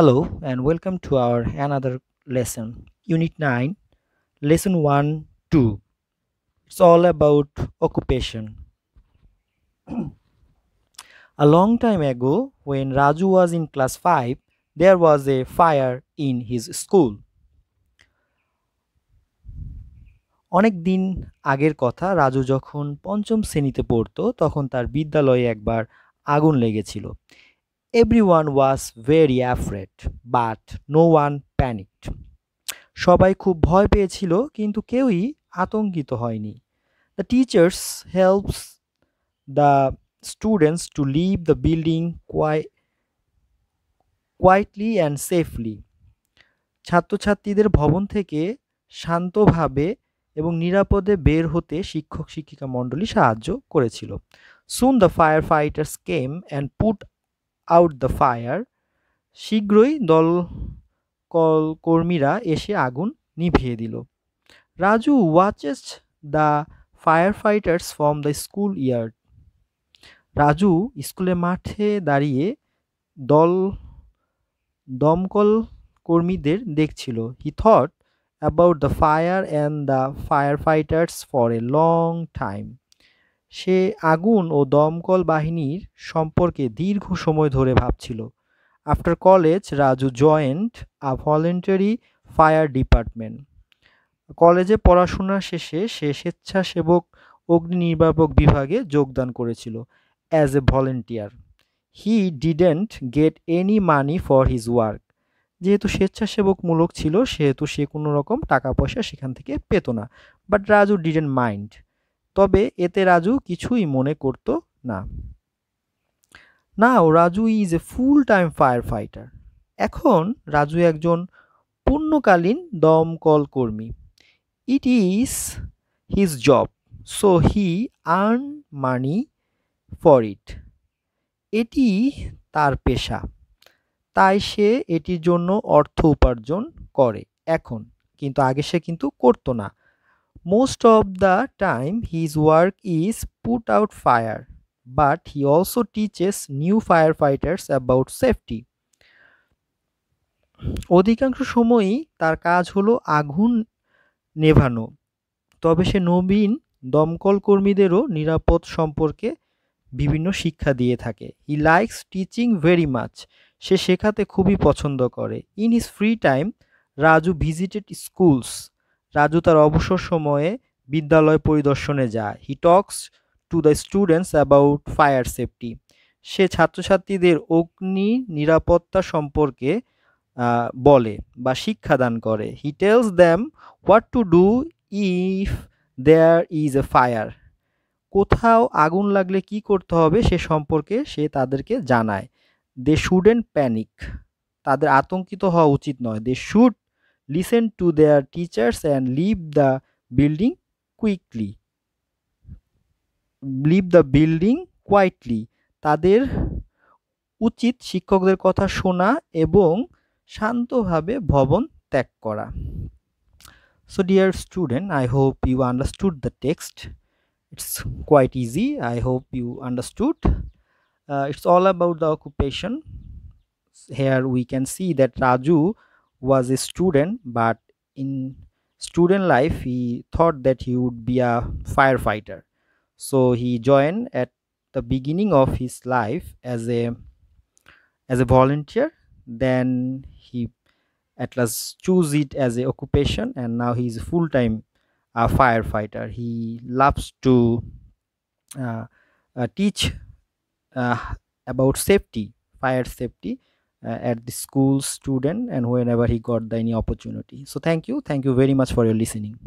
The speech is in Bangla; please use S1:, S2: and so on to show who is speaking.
S1: Hello and welcome to our another lesson, Unit 9, Lesson 1 2. It's all about occupation. a long time ago, when Raju was in class 5, there was a fire in his school. অনেক দিন আগের কথা রাজু যখন পঞ্চম শ্রেণীতে পড়তো তখন তার বিদ্যালয়ে একবার আগুন লেগেছিল everyone was very afraid but no one panicked. সবাই খুব ভয় পেয়েছিল কিন্তু কেউই আতঙ্কিত হয়নি the teachers helps the students to leave the building quite quietly and safely ছাত্রছাত্রীদের ভবন থেকে শান্তভাবে এবং নিরাপদে বের হতে শিক্ষক শিক্ষিকা মণ্ডলী সাহায্য করেছিল soon the fire fighters came and put out the fire শীঘ্রই দল কল কর্মীরা এসে আগুন নিভিয়ে দিল Raju watches the fire fighters from the school yard Raju স্কুলের মাঠে দাঁড়িয়ে দল দমকল কর্মীদের দেখছিল he thought about the fire and the fire fighters for a long time সে আগুন ও দমকল বাহিনীর সম্পর্কে দীর্ঘ সময় ধরে ভাবছিল after college Raju joined a voluntary fire department কলেজে পড়াশোনা শেষে সে স্বেচ্ছাসেবক অগ্নি নির্বাপক বিভাগে যোগদান করেছিল as a volunteer he didn't get any money for his work যেহেতু স্বেচ্ছাসেবকমূলক ছিল সেহেতু সে কোনো রকম টাকা পয়সা সেখান থেকে পেত না বাট রাজু ডিডেন্ট মাইন্ড তবে এতে রাজু কিছুই মনে করত না now Raju is a full time fire fighter এখন রাজু একজন পূর্ণকালীন দমকল কর্মী it is his job so he earn money for it এটি তার পেশা তাই সে এটির জন্য অর্থ উপার্জন করে এখন কিন্তু আগে সে কিন্তু করতো না Most of the time, his work is put out fire, but he also teaches new firefighters about safety. অধিকাংশ সময়ই তার কাজ হলো আগুন নেভানো তবে সে নবীন দমকল কর্মীদেরও নিরাপদ সম্পর্কে বিভিন্ন শিক্ষা দিয়ে থাকে he likes teaching very much সে শেখাতে খুবই পছন্দ করে in his free time Raju visited schools Raju তার অবসর সময়ে বিদ্যালয় পরিদর্শনে যায় he talks to the students about fire safety সে ছাত্রছাত্রীদের অগ্নি নিরাপত্তা সম্পর্কে বলে বা শিক্ষাদান করে he tells them what to do if there is a fire কোথাও আগুন লাগলে কি করতে হবে সে সম্পর্কে সে তাদেরকে জানায় দে শুডেন্ট প্যানিক তাদের আতঙ্কিত হওয়া উচিত নয় they should listen to their teachers and leave the building quickly leave the building quietly তাদের উচিত শিক্ষকদের কথা শোনা এবং শান্তভাবে ভবন ত্যাগ করা so dear student I hope you understood the text it's quite easy I hope you understood it's all about the occupation here we can see that Raju was a student but in student life he thought that he would be a firefighter so he joined at the beginning of his life as a as a volunteer then he at last chose it as a occupation and now he is a full-time uh, firefighter he loves to uh, uh, teach uh, about safety fire safety uh, at the school student and whenever he got any opportunity so thank you thank you very much for your listening